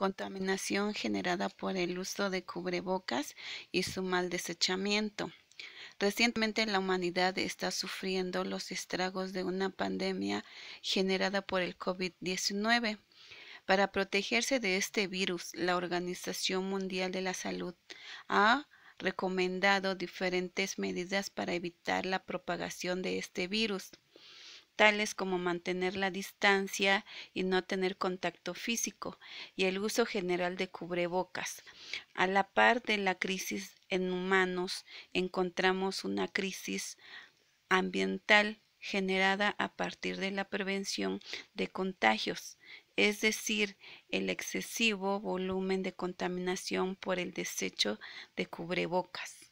contaminación generada por el uso de cubrebocas y su mal desechamiento. Recientemente la humanidad está sufriendo los estragos de una pandemia generada por el COVID-19. Para protegerse de este virus, la Organización Mundial de la Salud ha recomendado diferentes medidas para evitar la propagación de este virus tales como mantener la distancia y no tener contacto físico, y el uso general de cubrebocas. A la par de la crisis en humanos, encontramos una crisis ambiental generada a partir de la prevención de contagios, es decir, el excesivo volumen de contaminación por el desecho de cubrebocas.